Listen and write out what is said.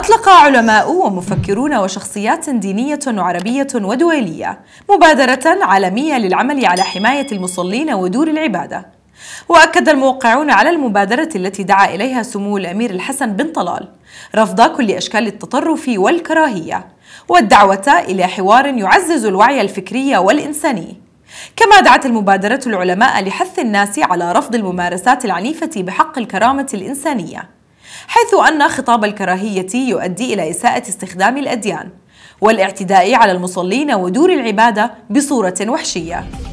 أطلق علماء ومفكرون وشخصيات دينية وعربية ودولية مبادرة عالمية للعمل على حماية المصلين ودور العبادة وأكد الموقعون على المبادرة التي دعا إليها سمو الأمير الحسن بن طلال رفض كل أشكال التطرف والكراهية والدعوة إلى حوار يعزز الوعي الفكري والإنساني كما دعت المبادرة العلماء لحث الناس على رفض الممارسات العنيفة بحق الكرامة الإنسانية حيث أن خطاب الكراهية يؤدي إلى إساءة استخدام الأديان والاعتداء على المصلين ودور العبادة بصورة وحشية